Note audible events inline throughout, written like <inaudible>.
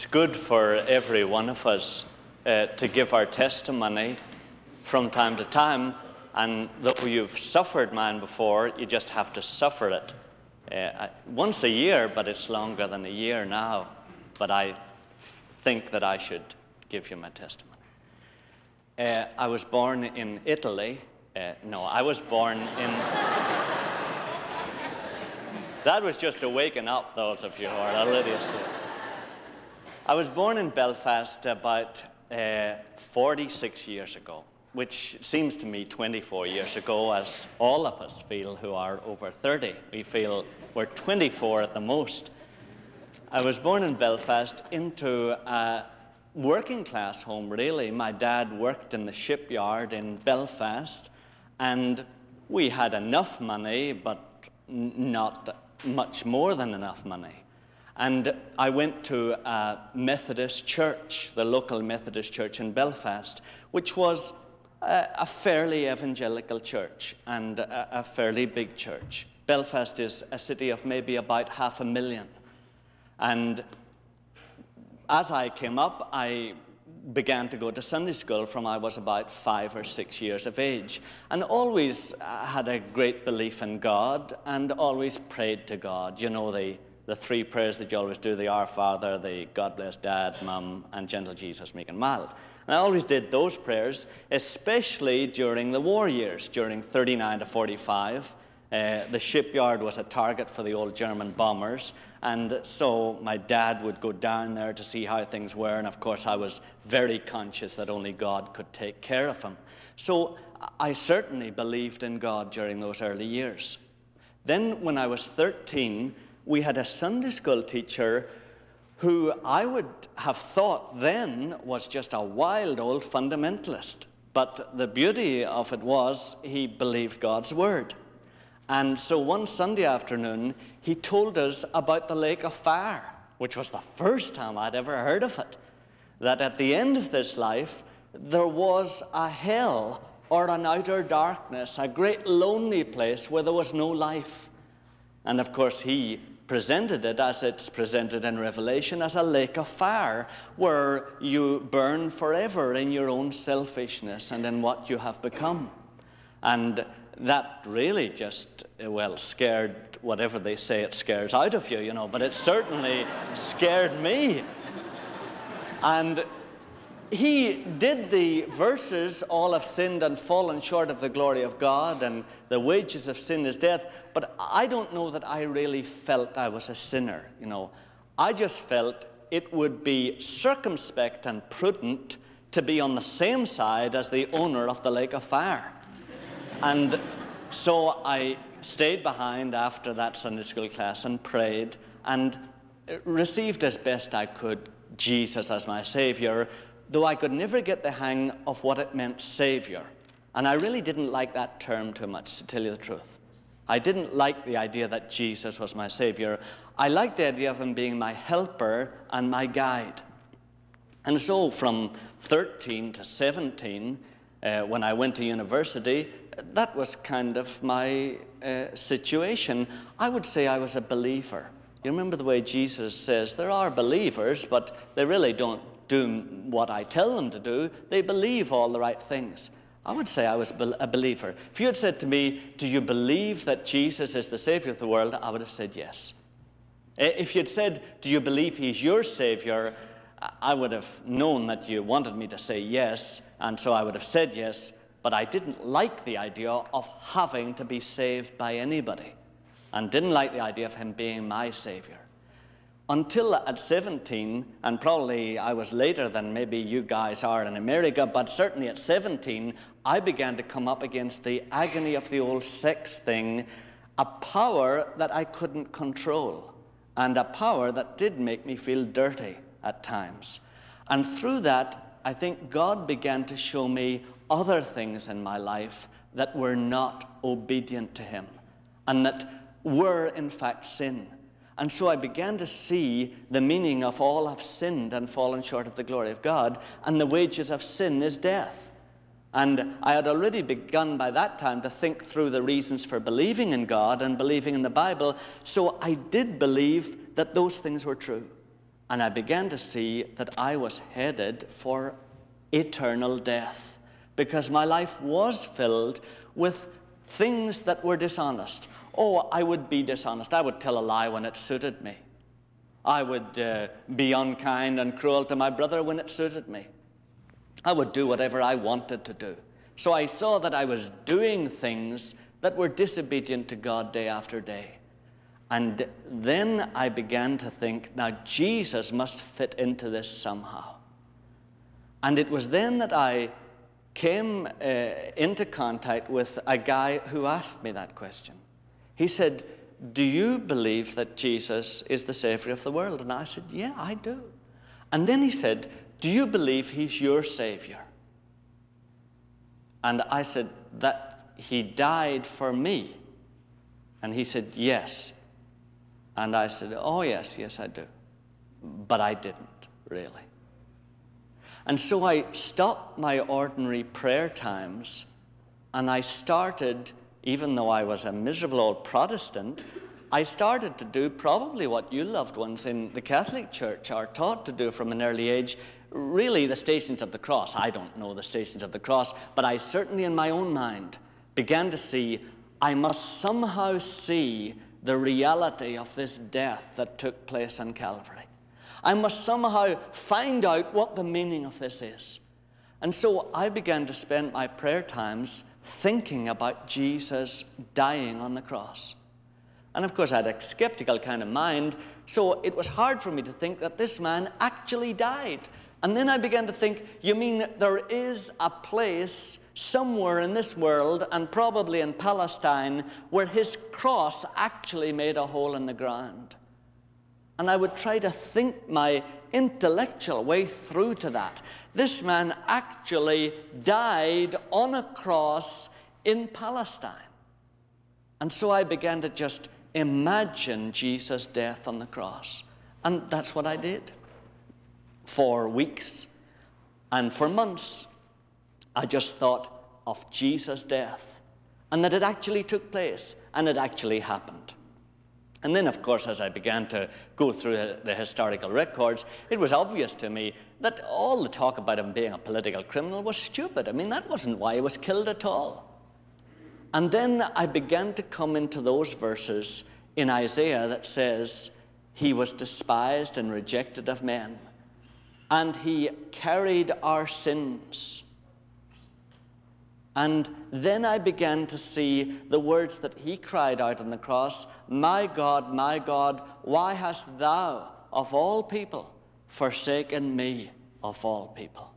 It's good for every one of us uh, to give our testimony from time to time, and that you've suffered mine before, you just have to suffer it. Uh, once a year, but it's longer than a year now. But I f- think that I should give you my testimony. Uh, I was born in Italy. Uh, no, I was born in. <laughs> that was just a waking up, those of you who are oblivious. I was born in Belfast about uh, 46 years ago, which seems to me 24 years ago, as all of us feel who are over 30. We feel we're 24 at the most. I was born in Belfast into a working class home, really. My dad worked in the shipyard in Belfast, and we had enough money, but not much more than enough money. And I went to a Methodist church, the local Methodist church in Belfast, which was a, a fairly evangelical church and a, a fairly big church. Belfast is a city of maybe about half a million. And as I came up, I began to go to Sunday school from I was about five or six years of age, and always uh, had a great belief in God and always prayed to God. You know, the the three prayers that you always do the Our Father, the God bless Dad, Mum, and Gentle Jesus, Meek and Mild. And I always did those prayers, especially during the war years, during 39 to 45. Uh, the shipyard was a target for the old German bombers, and so my dad would go down there to see how things were, and of course, I was very conscious that only God could take care of him. So I certainly believed in God during those early years. Then, when I was 13, we had a Sunday school teacher who I would have thought then was just a wild old fundamentalist. But the beauty of it was he believed God's word. And so one Sunday afternoon, he told us about the lake of fire, which was the first time I'd ever heard of it. That at the end of this life, there was a hell or an outer darkness, a great lonely place where there was no life. And of course, he presented it as it's presented in Revelation as a lake of fire where you burn forever in your own selfishness and in what you have become. And that really just, well, scared whatever they say it scares out of you, you know, but it certainly scared me. And he did the verses, all have sinned and fallen short of the glory of God, and the wages of sin is death. But I don't know that I really felt I was a sinner, you know. I just felt it would be circumspect and prudent to be on the same side as the owner of the lake of fire. and so I stayed behind after that Sunday school class and prayed and received as best I could Jesus as my Savior though I could never get the hang of what it meant, Savior. And I really didn't like that term too much, to tell you the truth. I didn't like the idea that Jesus was my Savior. I liked the idea of Him being my helper and my guide. And so from 13 to 17, uh, when I went to university, that was kind of my uh, situation. I would say I was a believer. You remember the way Jesus says, there are believers, but they really don't do what I tell them to do, they believe all the right things. I would say I was a believer. If you had said to me, Do you believe that Jesus is the Savior of the world? I would have said yes. If you'd said, Do you believe He's your Savior? I would have known that you wanted me to say yes, and so I would have said yes, but I didn't like the idea of having to be saved by anybody, and didn't like the idea of Him being my Savior until at 17, and probably I was later than maybe you guys are in America, but certainly at 17, I began to come up against the agony of the old sex thing, a power that I couldn't control, and a power that did make me feel dirty at times. And through that, I think God began to show me other things in my life that were not obedient to Him, and that were in fact sin. And so I began to see the meaning of all have sinned and fallen short of the glory of God, and the wages of sin is death. And I had already begun by that time to think through the reasons for believing in God and believing in the Bible, so I did believe that those things were true. And I began to see that I was headed for eternal death because my life was filled with things that were dishonest Oh, I would be dishonest. I would tell a lie when it suited me. I would uh, be unkind and cruel to my brother when it suited me. I would do whatever I wanted to do. So I saw that I was doing things that were disobedient to God day after day. And then I began to think, now Jesus must fit into this somehow. And it was then that I came uh, into contact with a guy who asked me that question. He said, Do you believe that Jesus is the Savior of the world? And I said, Yeah, I do. And then he said, Do you believe he's your Savior? And I said, That he died for me. And he said, Yes. And I said, Oh, yes, yes, I do. But I didn't, really. And so I stopped my ordinary prayer times and I started even though I was a miserable old Protestant, I started to do probably what you loved ones in the Catholic Church are taught to do from an early age. Really, the Stations of the Cross. I don't know the Stations of the Cross, but I certainly, in my own mind, began to see I must somehow see the reality of this death that took place on Calvary. I must somehow find out what the meaning of this is. And so I began to spend my prayer times thinking about Jesus dying on the cross. And of course, I had a skeptical kind of mind, so it was hard for me to think that this man actually died. And then I began to think, you mean there is a place somewhere in this world, and probably in Palestine, where his cross actually made a hole in the ground. And I would try to think my intellectual way through to that. This man actually died on a cross in Palestine. And so I began to just imagine Jesus' death on the cross. And that's what I did. For weeks and for months, I just thought of Jesus' death and that it actually took place and it actually happened. And then, of course, as I began to go through the historical records, it was obvious to me that all the talk about him being a political criminal was stupid. I mean, that wasn't why he was killed at all. And then I began to come into those verses in Isaiah that says, He was despised and rejected of men, and He carried our sins and then I began to see the words that he cried out on the cross My God, my God, why hast thou, of all people, forsaken me, of all people?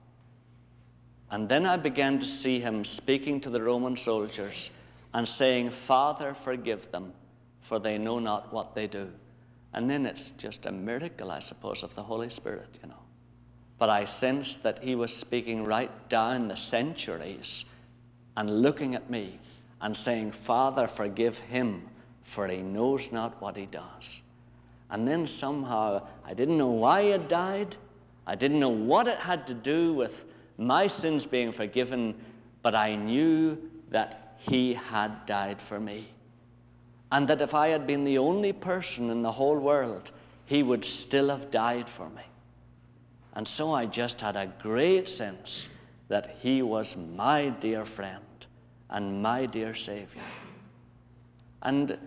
And then I began to see him speaking to the Roman soldiers and saying, Father, forgive them, for they know not what they do. And then it's just a miracle, I suppose, of the Holy Spirit, you know. But I sensed that he was speaking right down the centuries and looking at me and saying, Father, forgive him, for he knows not what he does. And then somehow, I didn't know why he had died. I didn't know what it had to do with my sins being forgiven, but I knew that he had died for me. And that if I had been the only person in the whole world, he would still have died for me. And so I just had a great sense that he was my dear friend and my dear Savior. And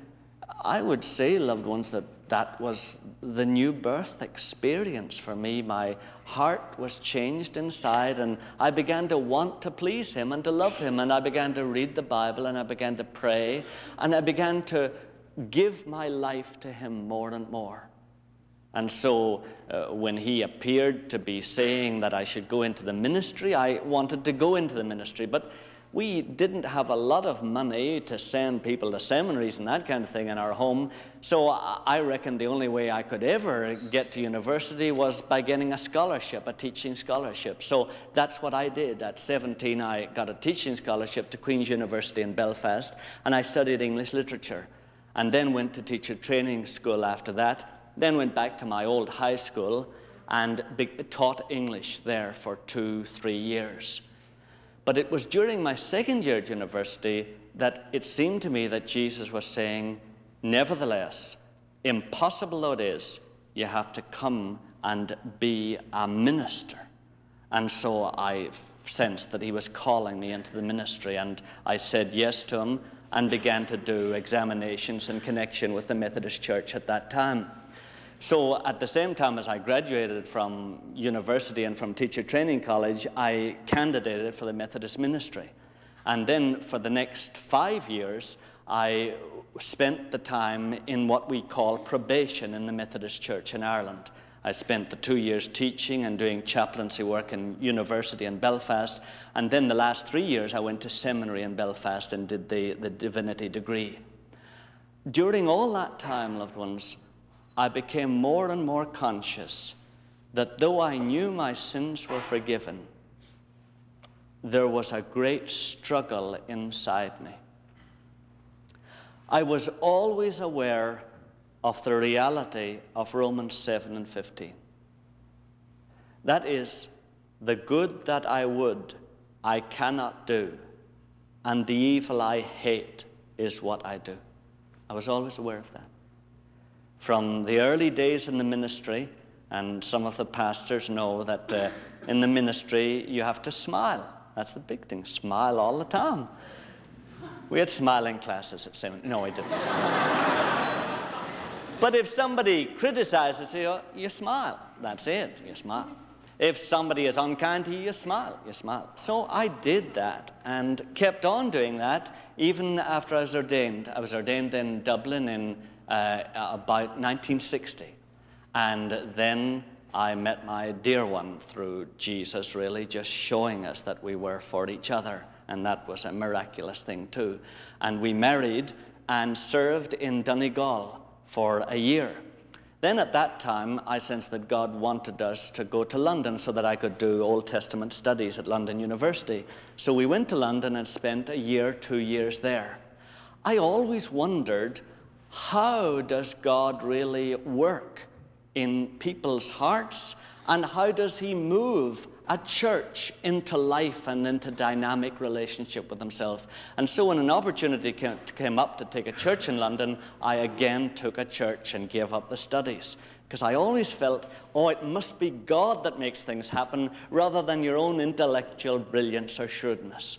I would say, loved ones, that that was the new birth experience for me. My heart was changed inside, and I began to want to please Him and to love Him. And I began to read the Bible, and I began to pray, and I began to give my life to Him more and more. And so uh, when he appeared to be saying that I should go into the ministry, I wanted to go into the ministry. But we didn't have a lot of money to send people to seminaries and that kind of thing in our home. So I reckon the only way I could ever get to university was by getting a scholarship, a teaching scholarship. So that's what I did. At 17, I got a teaching scholarship to Queen's University in Belfast, and I studied English literature. And then went to teacher training school after that, then went back to my old high school and taught English there for two, three years. But it was during my second year at university that it seemed to me that Jesus was saying, Nevertheless, impossible though it is, you have to come and be a minister. And so I sensed that he was calling me into the ministry, and I said yes to him and began to do examinations in connection with the Methodist Church at that time. So at the same time as I graduated from university and from teacher training college, I candidated for the Methodist ministry. And then for the next five years, I spent the time in what we call probation in the Methodist Church in Ireland. I spent the two years teaching and doing chaplaincy work in university in Belfast. And then the last three years, I went to seminary in Belfast and did the, the divinity degree. During all that time, loved ones, I became more and more conscious that though I knew my sins were forgiven, there was a great struggle inside me. I was always aware of the reality of Romans 7 and 15. That is, the good that I would, I cannot do, and the evil I hate is what I do. I was always aware of that from the early days in the ministry, and some of the pastors know that uh, in the ministry you have to smile. That's the big thing, smile all the time. We had smiling classes at seminary. No, we didn't. <laughs> but if somebody criticizes you, you smile. That's it, you smile. If somebody is unkind to you, you smile, you smile. So I did that and kept on doing that even after I was ordained. I was ordained in Dublin in uh, about uh, 1960. And then I met my dear one through Jesus, really just showing us that we were for each other. And that was a miraculous thing, too. And we married and served in Donegal for a year. Then at that time, I sensed that God wanted us to go to London so that I could do Old Testament studies at London University. So we went to London and spent a year, two years there. I always wondered how does God really work in people's hearts and how does he move a church into life and into dynamic relationship with himself. And so when an opportunity came up to take a church in London, I again took a church and gave up the studies. Because I always felt, oh, it must be God that makes things happen rather than your own intellectual brilliance or shrewdness.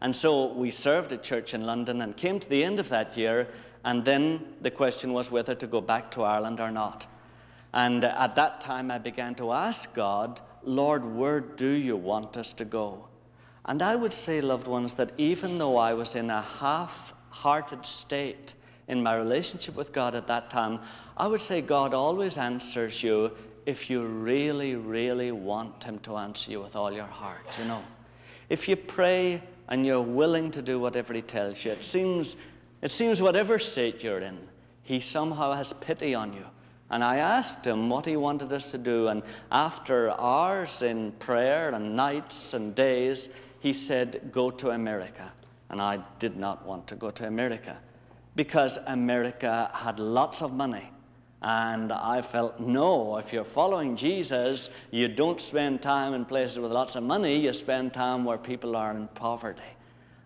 And so we served a church in London and came to the end of that year and then the question was whether to go back to Ireland or not. And at that time, I began to ask God, Lord, where do you want us to go? And I would say, loved ones, that even though I was in a half hearted state in my relationship with God at that time, I would say God always answers you if you really, really want Him to answer you with all your heart, you know. If you pray and you're willing to do whatever He tells you, it seems it seems whatever state you're in, he somehow has pity on you. And I asked him what he wanted us to do. And after hours in prayer and nights and days, he said, Go to America. And I did not want to go to America because America had lots of money. And I felt, no, if you're following Jesus, you don't spend time in places with lots of money, you spend time where people are in poverty.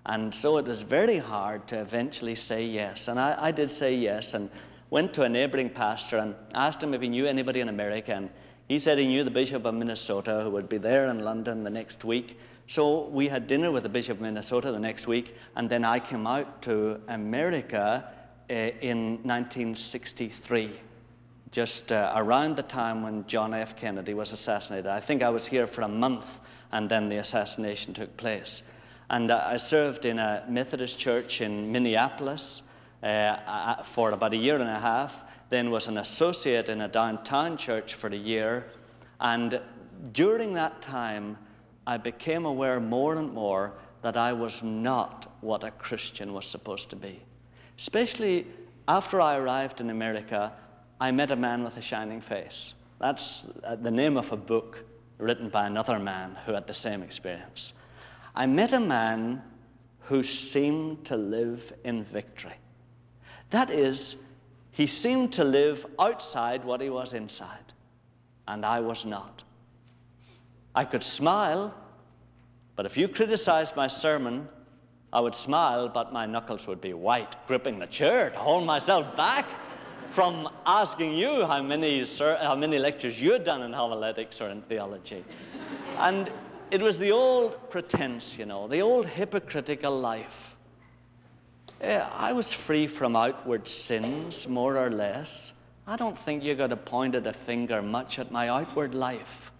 And so it was very hard to eventually say yes. And I, I did say yes and went to a neighboring pastor and asked him if he knew anybody in America. And he said he knew the Bishop of Minnesota who would be there in London the next week. So we had dinner with the Bishop of Minnesota the next week, and then I came out to America uh, in 1963, just uh, around the time when John F. Kennedy was assassinated. I think I was here for a month, and then the assassination took place. And I served in a Methodist church in Minneapolis uh, for about a year and a half, then was an associate in a downtown church for a year. And during that time, I became aware more and more that I was not what a Christian was supposed to be. Especially after I arrived in America, I met a man with a shining face. That's uh, the name of a book written by another man who had the same experience. I met a man who seemed to live in victory. That is, he seemed to live outside what he was inside, and I was not. I could smile, but if you criticized my sermon, I would smile, but my knuckles would be white, gripping the chair to hold myself back from asking you how many, how many lectures you had done in homiletics or in theology. And it was the old pretense, you know, the old hypocritical life. Yeah, I was free from outward sins, more or less. I don't think you got to point at a finger much at my outward life.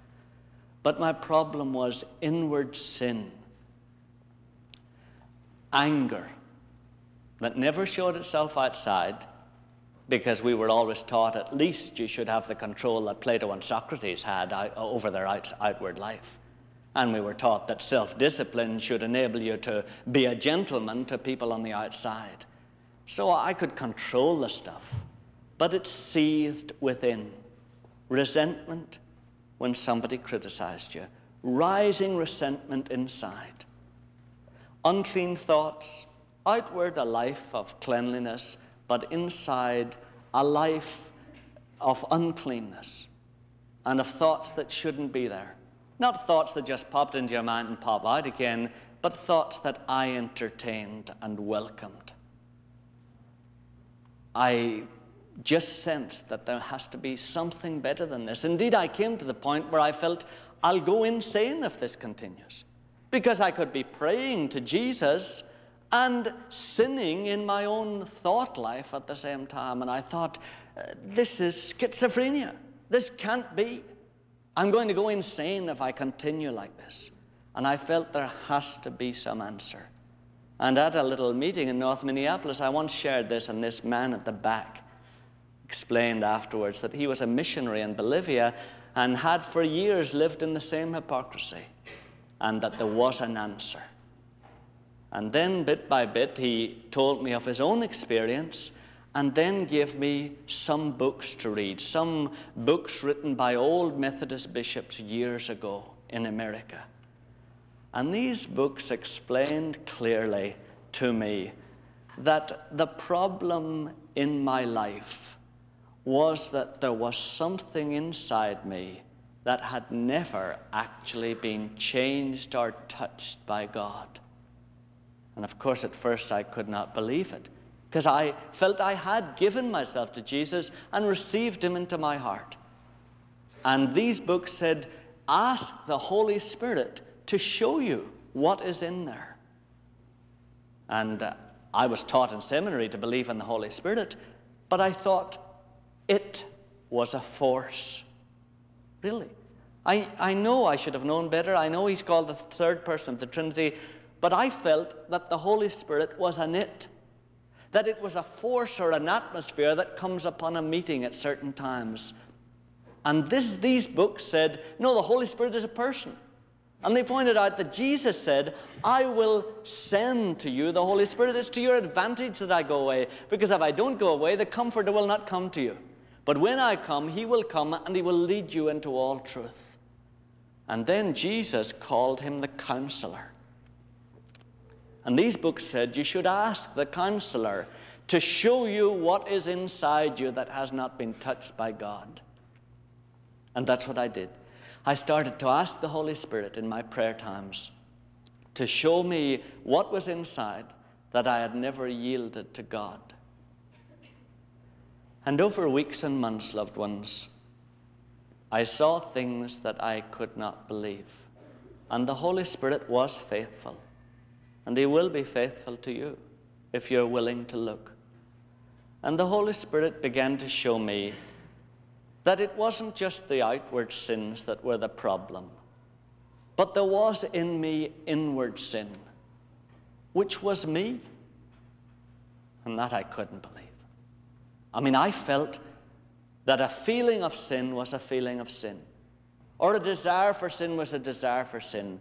But my problem was inward sin, anger that never showed itself outside because we were always taught at least you should have the control that Plato and Socrates had out, over their out, outward life. And we were taught that self discipline should enable you to be a gentleman to people on the outside. So I could control the stuff, but it seethed within. Resentment when somebody criticized you, rising resentment inside. Unclean thoughts, outward a life of cleanliness, but inside a life of uncleanness and of thoughts that shouldn't be there. Not thoughts that just popped into your mind and pop out again, but thoughts that I entertained and welcomed. I just sensed that there has to be something better than this. Indeed, I came to the point where I felt I'll go insane if this continues. Because I could be praying to Jesus and sinning in my own thought life at the same time. And I thought, this is schizophrenia. This can't be. I'm going to go insane if I continue like this. And I felt there has to be some answer. And at a little meeting in North Minneapolis, I once shared this, and this man at the back explained afterwards that he was a missionary in Bolivia and had for years lived in the same hypocrisy, and that there was an answer. And then, bit by bit, he told me of his own experience and then gave me some books to read, some books written by old Methodist bishops years ago in America. And these books explained clearly to me that the problem in my life was that there was something inside me that had never actually been changed or touched by God. And of course, at first I could not believe it because I felt I had given myself to Jesus and received him into my heart. And these books said, Ask the Holy Spirit to show you what is in there. And uh, I was taught in seminary to believe in the Holy Spirit, but I thought it was a force. Really? I, I know I should have known better. I know he's called the third person of the Trinity, but I felt that the Holy Spirit was an it that it was a force or an atmosphere that comes upon a meeting at certain times. And this, these books said, no, the Holy Spirit is a person. And they pointed out that Jesus said, I will send to you the Holy Spirit. It's to your advantage that I go away, because if I don't go away, the Comforter will not come to you. But when I come, he will come and he will lead you into all truth. And then Jesus called him the counselor. And these books said you should ask the counselor to show you what is inside you that has not been touched by God. And that's what I did. I started to ask the Holy Spirit in my prayer times to show me what was inside that I had never yielded to God. And over weeks and months, loved ones, I saw things that I could not believe. And the Holy Spirit was faithful and He will be faithful to you if you're willing to look. And the Holy Spirit began to show me that it wasn't just the outward sins that were the problem, but there was in me inward sin, which was me. And that I couldn't believe. I mean, I felt that a feeling of sin was a feeling of sin, or a desire for sin was a desire for sin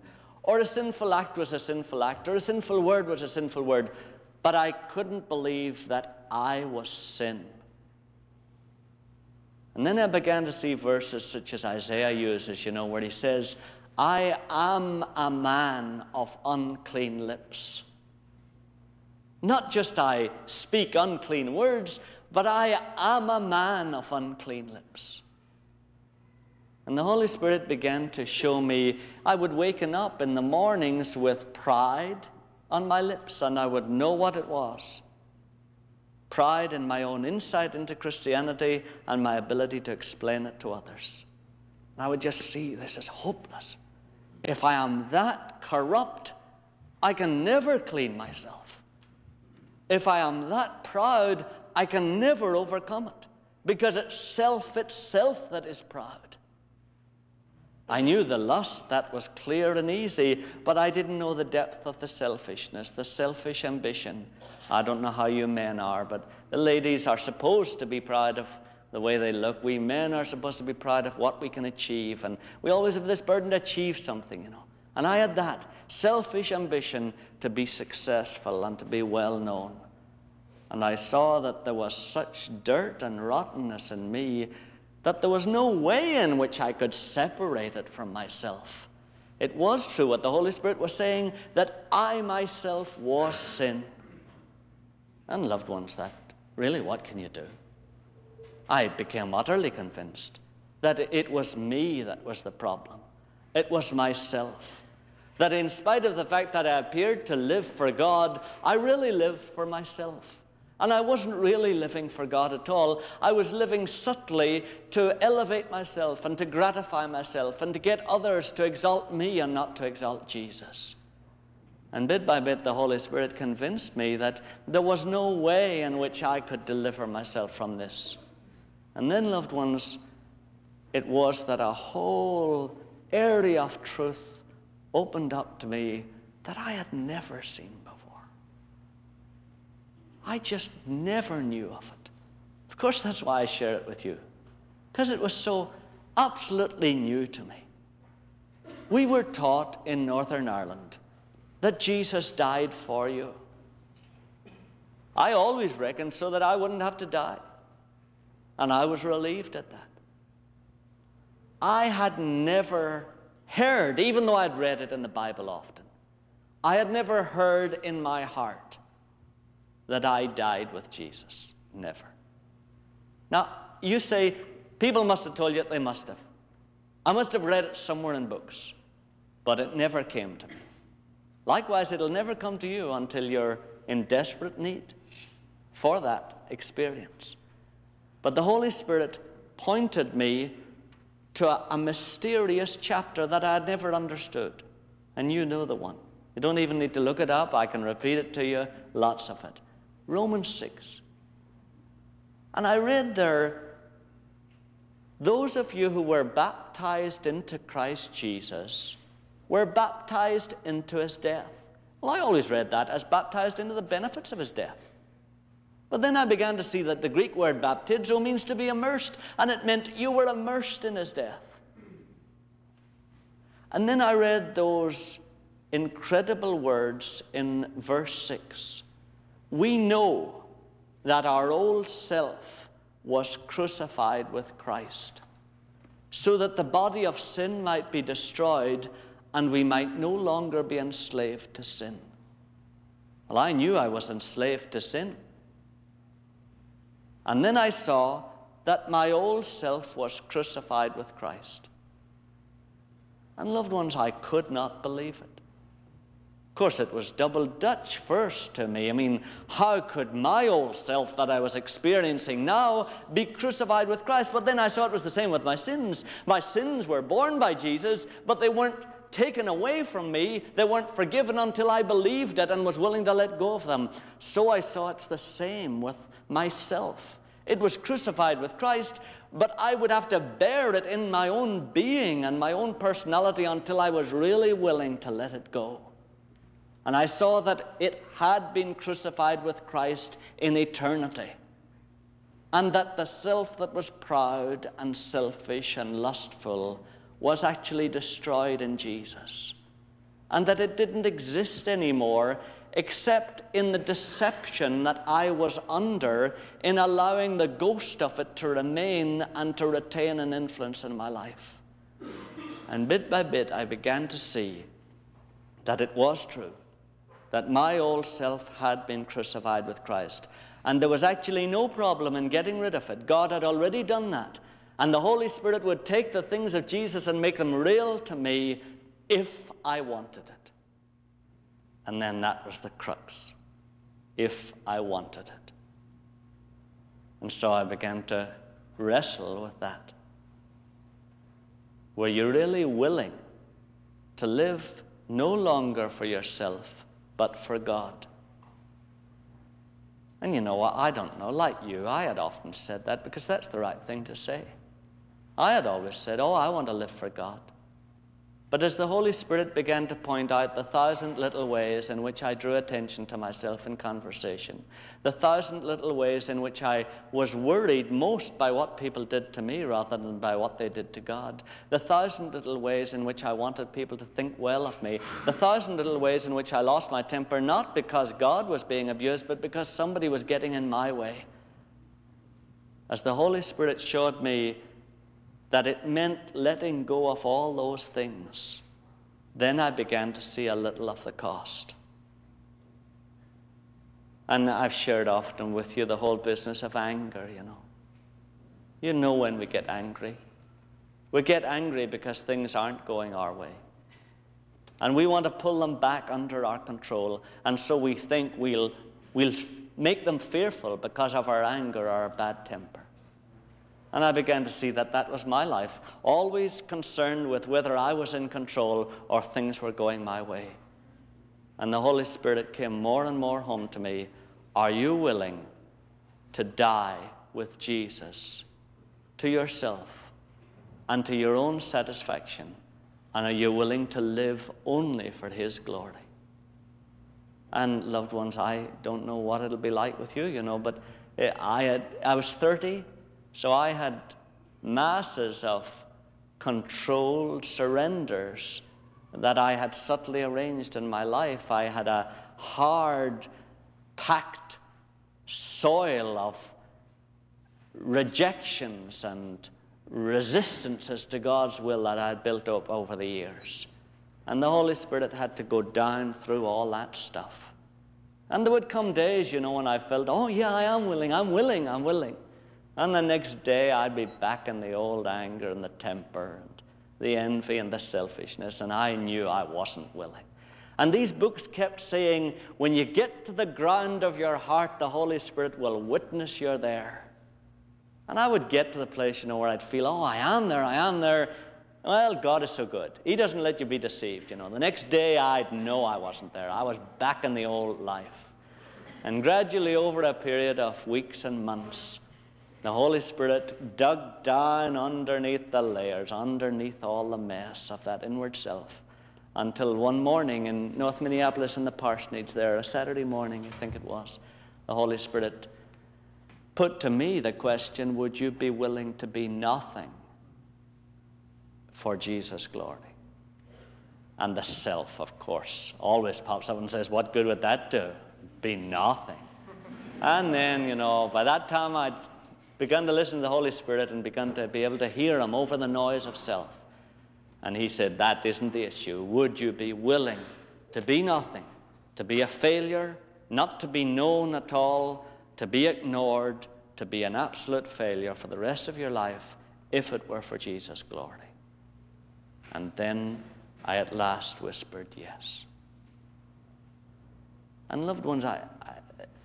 or a sinful act was a sinful act, or a sinful word was a sinful word, but I couldn't believe that I was sin. And then I began to see verses such as Isaiah uses, you know, where he says, I am a man of unclean lips. Not just I speak unclean words, but I am a man of unclean lips. And the Holy Spirit began to show me I would waken up in the mornings with pride on my lips and I would know what it was pride in my own insight into Christianity and my ability to explain it to others. And I would just see this is hopeless. If I am that corrupt, I can never clean myself. If I am that proud, I can never overcome it because it's self itself that is proud. I knew the lust, that was clear and easy, but I didn't know the depth of the selfishness, the selfish ambition. I don't know how you men are, but the ladies are supposed to be proud of the way they look. We men are supposed to be proud of what we can achieve, and we always have this burden to achieve something, you know. And I had that selfish ambition to be successful and to be well known. And I saw that there was such dirt and rottenness in me that there was no way in which I could separate it from myself. It was true what the Holy Spirit was saying that I myself was sin. And loved ones, that really, what can you do? I became utterly convinced that it was me that was the problem. It was myself. That in spite of the fact that I appeared to live for God, I really lived for myself. And I wasn't really living for God at all. I was living subtly to elevate myself and to gratify myself and to get others to exalt me and not to exalt Jesus. And bit by bit, the Holy Spirit convinced me that there was no way in which I could deliver myself from this. And then, loved ones, it was that a whole area of truth opened up to me that I had never seen I just never knew of it. Of course, that's why I share it with you, because it was so absolutely new to me. We were taught in Northern Ireland that Jesus died for you. I always reckoned so that I wouldn't have to die, and I was relieved at that. I had never heard, even though I'd read it in the Bible often, I had never heard in my heart that I died with Jesus. Never. Now, you say, people must have told you, they must have. I must have read it somewhere in books, but it never came to me. Likewise, it'll never come to you until you're in desperate need for that experience. But the Holy Spirit pointed me to a, a mysterious chapter that I had never understood. And you know the one. You don't even need to look it up. I can repeat it to you, lots of it. Romans 6. And I read there, those of you who were baptized into Christ Jesus were baptized into his death. Well, I always read that as baptized into the benefits of his death. But then I began to see that the Greek word baptizo means to be immersed, and it meant you were immersed in his death. And then I read those incredible words in verse 6 we know that our old self was crucified with Christ so that the body of sin might be destroyed and we might no longer be enslaved to sin. Well, I knew I was enslaved to sin. And then I saw that my old self was crucified with Christ. And, loved ones, I could not believe it course, it was double Dutch first to me. I mean, how could my old self that I was experiencing now be crucified with Christ? But then I saw it was the same with my sins. My sins were borne by Jesus, but they weren't taken away from me. They weren't forgiven until I believed it and was willing to let go of them. So I saw it's the same with myself. It was crucified with Christ, but I would have to bear it in my own being and my own personality until I was really willing to let it go and I saw that it had been crucified with Christ in eternity, and that the self that was proud and selfish and lustful was actually destroyed in Jesus, and that it didn't exist anymore except in the deception that I was under in allowing the ghost of it to remain and to retain an influence in my life. And bit by bit, I began to see that it was true that my old self had been crucified with Christ. And there was actually no problem in getting rid of it. God had already done that. And the Holy Spirit would take the things of Jesus and make them real to me if I wanted it. And then that was the crux if I wanted it. And so I began to wrestle with that. Were you really willing to live no longer for yourself, but for God. And you know what? I don't know. Like you, I had often said that because that's the right thing to say. I had always said, Oh, I want to live for God. But as the Holy Spirit began to point out the thousand little ways in which I drew attention to myself in conversation, the thousand little ways in which I was worried most by what people did to me rather than by what they did to God, the thousand little ways in which I wanted people to think well of me, the thousand little ways in which I lost my temper, not because God was being abused, but because somebody was getting in my way. As the Holy Spirit showed me that it meant letting go of all those things, then I began to see a little of the cost. And I've shared often with you the whole business of anger, you know. You know when we get angry. We get angry because things aren't going our way. And we want to pull them back under our control. And so we think we'll, we'll make them fearful because of our anger or our bad temper. And I began to see that that was my life, always concerned with whether I was in control or things were going my way. And the Holy Spirit came more and more home to me. Are you willing to die with Jesus to yourself and to your own satisfaction? And are you willing to live only for His glory? And, loved ones, I don't know what it'll be like with you, you know, but eh, I, had, I was 30 so I had masses of controlled surrenders that I had subtly arranged in my life. I had a hard, packed soil of rejections and resistances to God's will that I had built up over the years. And the Holy Spirit had to go down through all that stuff. And there would come days, you know, when I felt, oh, yeah, I am willing, I'm willing, I'm willing. And the next day I'd be back in the old anger and the temper and the envy and the selfishness, and I knew I wasn't willing. And these books kept saying, when you get to the ground of your heart, the Holy Spirit will witness you're there. And I would get to the place, you know, where I'd feel, oh, I am there, I am there. Well, God is so good. He doesn't let you be deceived, you know. The next day, I'd know I wasn't there. I was back in the old life. And gradually, over a period of weeks and months, the Holy Spirit dug down underneath the layers, underneath all the mess of that inward self, until one morning in North Minneapolis in the parsonage there, a Saturday morning, I think it was, the Holy Spirit put to me the question Would you be willing to be nothing for Jesus' glory? And the self, of course, always pops up and says, What good would that do? Be nothing. and then, you know, by that time I'd began to listen to the Holy Spirit and began to be able to hear Him over the noise of self. And he said, That isn't the issue. Would you be willing to be nothing, to be a failure, not to be known at all, to be ignored, to be an absolute failure for the rest of your life if it were for Jesus' glory? And then I at last whispered, Yes. And loved ones, I, I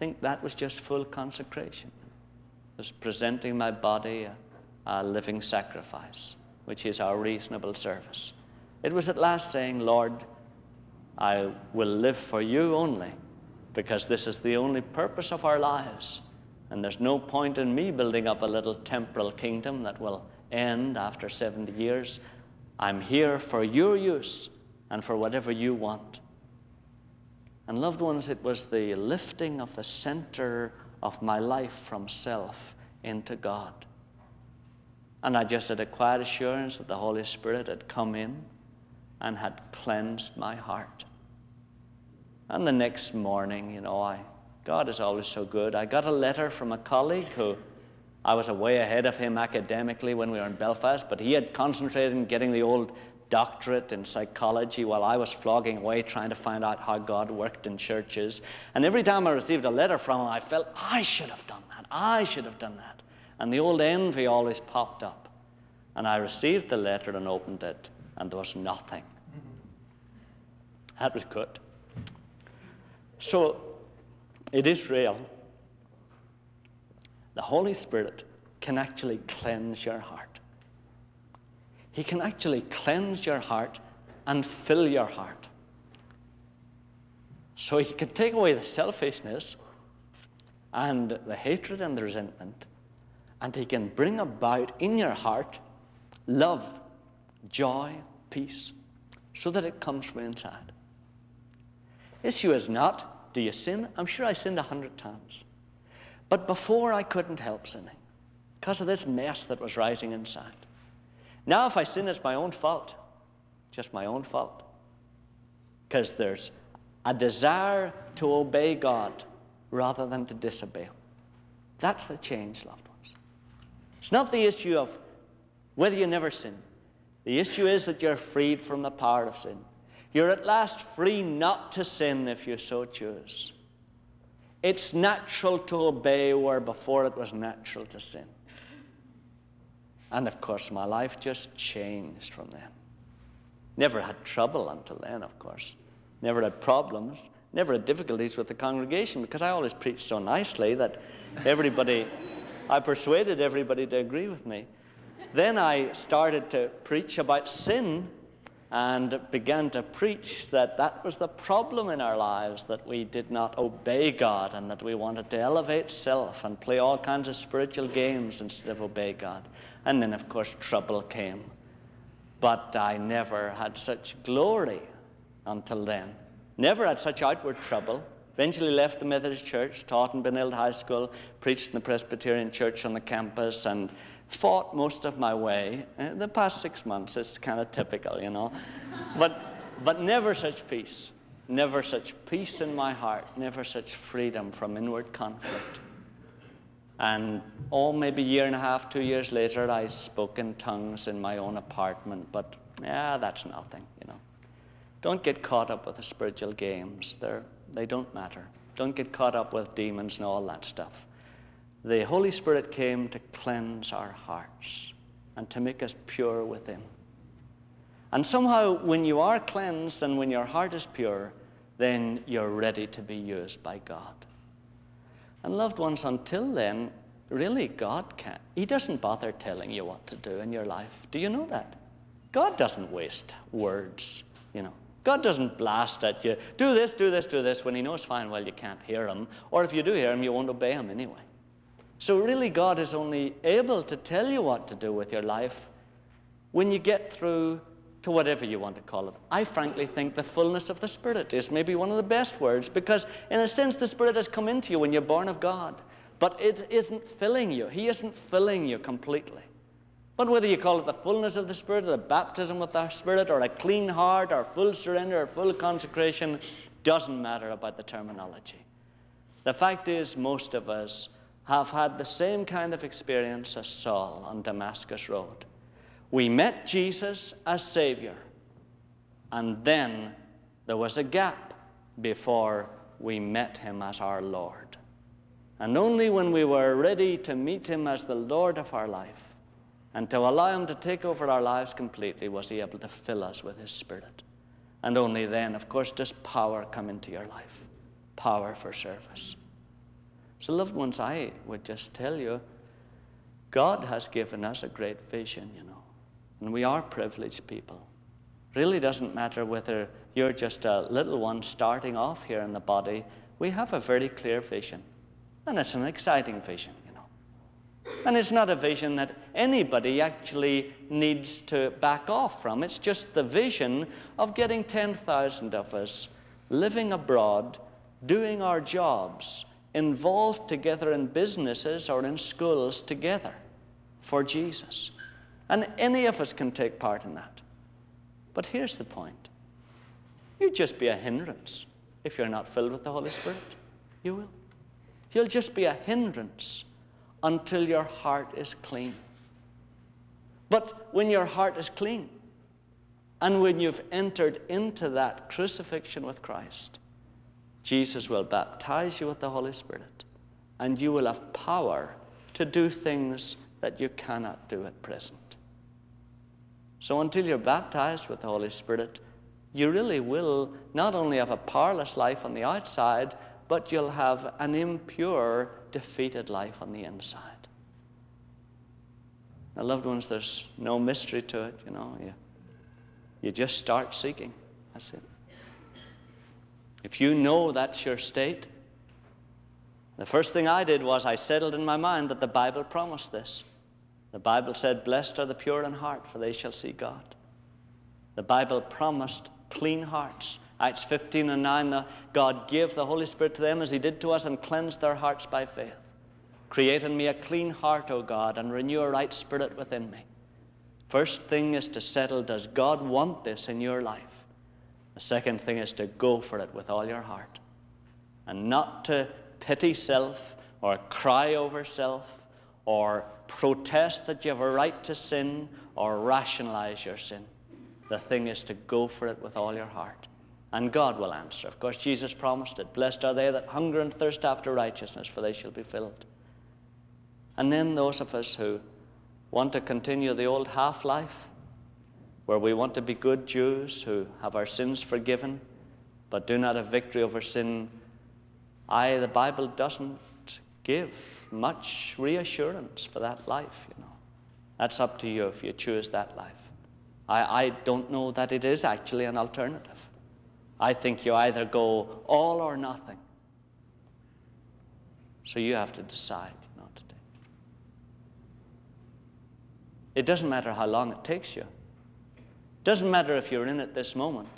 think that was just full consecration. Was presenting my body a, a living sacrifice, which is our reasonable service. It was at last saying, Lord, I will live for you only, because this is the only purpose of our lives. And there's no point in me building up a little temporal kingdom that will end after 70 years. I'm here for your use and for whatever you want. And, loved ones, it was the lifting of the center of my life from self into God. And I just had a quiet assurance that the Holy Spirit had come in and had cleansed my heart. And the next morning, you know, I, God is always so good. I got a letter from a colleague who I was way ahead of him academically when we were in Belfast, but he had concentrated in getting the old doctorate in psychology while I was flogging away trying to find out how God worked in churches. And every time I received a letter from him, I felt, I should have done that. I should have done that. And the old envy always popped up. And I received the letter and opened it, and there was nothing. That was good. So it is real. The Holy Spirit can actually cleanse your heart. He can actually cleanse your heart and fill your heart. So he can take away the selfishness and the hatred and the resentment, and he can bring about in your heart love, joy, peace, so that it comes from inside. Issue is not, do you sin? I'm sure I sinned a hundred times. But before I couldn't help sinning because of this mess that was rising inside. Now, if I sin, it's my own fault. Just my own fault. Because there's a desire to obey God rather than to disobey Him. That's the change, loved ones. It's not the issue of whether you never sin. The issue is that you're freed from the power of sin. You're at last free not to sin if you so choose. It's natural to obey where before it was natural to sin. And of course, my life just changed from then. Never had trouble until then, of course. Never had problems. Never had difficulties with the congregation because I always preached so nicely that everybody, I persuaded everybody to agree with me. Then I started to preach about sin and began to preach that that was the problem in our lives that we did not obey God and that we wanted to elevate self and play all kinds of spiritual games instead of obey God. And then, of course, trouble came. But I never had such glory until then. Never had such outward trouble. Eventually left the Methodist Church, taught in Benilde High School, preached in the Presbyterian Church on the campus, and fought most of my way. Uh, the past six months is kind of typical, you know. but, but never such peace. Never such peace in my heart. Never such freedom from inward conflict. And oh, maybe a year and a half, two years later, I spoke in tongues in my own apartment, but yeah, that's nothing, you know. Don't get caught up with the spiritual games. They're, they don't matter. Don't get caught up with demons and all that stuff. The Holy Spirit came to cleanse our hearts and to make us pure within. And somehow, when you are cleansed and when your heart is pure, then you're ready to be used by God. And loved ones, until then, really God can't. He doesn't bother telling you what to do in your life. Do you know that? God doesn't waste words, you know. God doesn't blast at you, do this, do this, do this, when He knows fine well you can't hear Him. Or if you do hear Him, you won't obey Him anyway. So, really, God is only able to tell you what to do with your life when you get through to whatever you want to call it. I frankly think the fullness of the Spirit is maybe one of the best words because, in a sense, the Spirit has come into you when you're born of God, but it isn't filling you. He isn't filling you completely. But whether you call it the fullness of the Spirit, or the baptism with the Spirit, or a clean heart, or full surrender, or full consecration, doesn't matter about the terminology. The fact is, most of us have had the same kind of experience as Saul on Damascus Road. We met Jesus as Savior, and then there was a gap before we met Him as our Lord. And only when we were ready to meet Him as the Lord of our life and to allow Him to take over our lives completely was He able to fill us with His Spirit. And only then, of course, does power come into your life power for service. So, loved ones, I would just tell you God has given us a great vision, you know. And we are privileged people. Really doesn't matter whether you're just a little one starting off here in the body. We have a very clear vision. And it's an exciting vision, you know. And it's not a vision that anybody actually needs to back off from. It's just the vision of getting 10,000 of us living abroad, doing our jobs, involved together in businesses or in schools together for Jesus. And any of us can take part in that. But here's the point you'd just be a hindrance if you're not filled with the Holy Spirit. You will. You'll just be a hindrance until your heart is clean. But when your heart is clean, and when you've entered into that crucifixion with Christ, Jesus will baptize you with the Holy Spirit, and you will have power to do things that you cannot do at present. So until you're baptized with the Holy Spirit, you really will not only have a powerless life on the outside, but you'll have an impure, defeated life on the inside. Now, loved ones, there's no mystery to it, you know. You, you just start seeking. That's it. If you know that's your state, the first thing I did was I settled in my mind that the Bible promised this. The Bible said, Blessed are the pure in heart, for they shall see God. The Bible promised clean hearts. Acts 15 and 9, God gave the Holy Spirit to them as He did to us and cleansed their hearts by faith. Create in me a clean heart, O God, and renew a right spirit within me. First thing is to settle does God want this in your life? The second thing is to go for it with all your heart and not to pity self or cry over self or protest that you have a right to sin or rationalize your sin. The thing is to go for it with all your heart. And God will answer. Of course, Jesus promised it. Blessed are they that hunger and thirst after righteousness, for they shall be filled. And then those of us who want to continue the old half life, where we want to be good Jews who have our sins forgiven, but do not have victory over sin, I, the Bible doesn't give much reassurance for that life, you know. That's up to you if you choose that life. I, I don't know that it is actually an alternative. I think you either go all or nothing. So you have to decide, you know, today. It doesn't matter how long it takes you. It doesn't matter if you're in it this moment,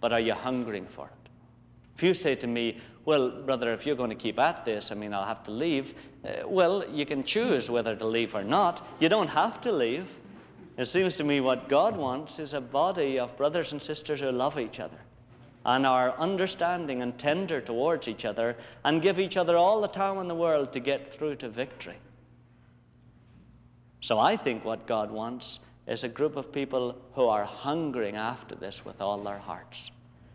but are you hungering for it? If you say to me, well, brother, if you're going to keep at this, I mean, I'll have to leave. Uh, well, you can choose whether to leave or not. You don't have to leave. It seems to me what God wants is a body of brothers and sisters who love each other and are understanding and tender towards each other and give each other all the time in the world to get through to victory. So I think what God wants is a group of people who are hungering after this with all their hearts.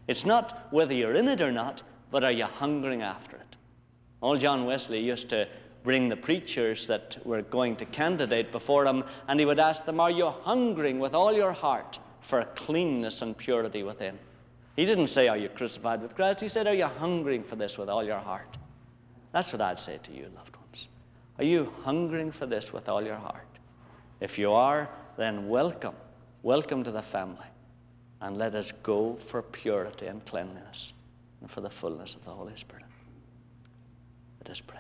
It's not whether you're in it or not, but are you hungering after it? Old John Wesley used to bring the preachers that were going to candidate before him, and he would ask them, Are you hungering with all your heart for cleanness and purity within? He didn't say, Are you crucified with Christ? He said, Are you hungering for this with all your heart? That's what I'd say to you, loved ones. Are you hungering for this with all your heart? If you are, then welcome. Welcome to the family. And let us go for purity and cleanliness and for the fullness of the Holy Spirit. Let us pray.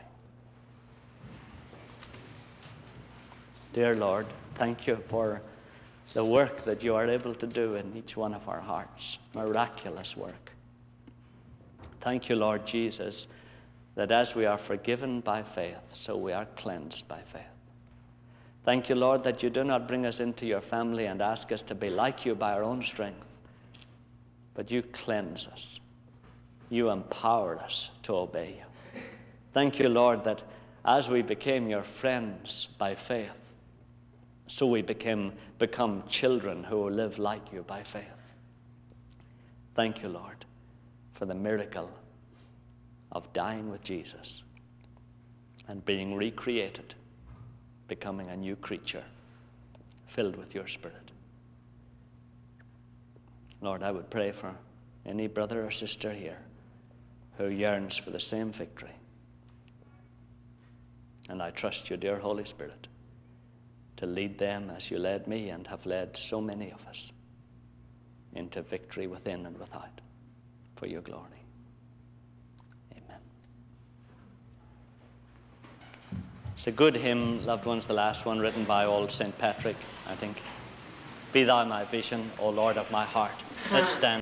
Dear Lord, thank you for the work that you are able to do in each one of our hearts, miraculous work. Thank you, Lord Jesus, that as we are forgiven by faith, so we are cleansed by faith. Thank you, Lord, that you do not bring us into your family and ask us to be like you by our own strength, but you cleanse us you empowered us to obey you. Thank you, Lord, that as we became your friends by faith, so we became, become children who live like you by faith. Thank you, Lord, for the miracle of dying with Jesus and being recreated, becoming a new creature filled with your Spirit. Lord, I would pray for any brother or sister here who yearns for the same victory. And I trust you, dear Holy Spirit, to lead them as you led me and have led so many of us into victory within and without for your glory. Amen. It's a good hymn, loved ones, the last one written by old St. Patrick, I think. Be thou my vision, O Lord of my heart. Let's stand.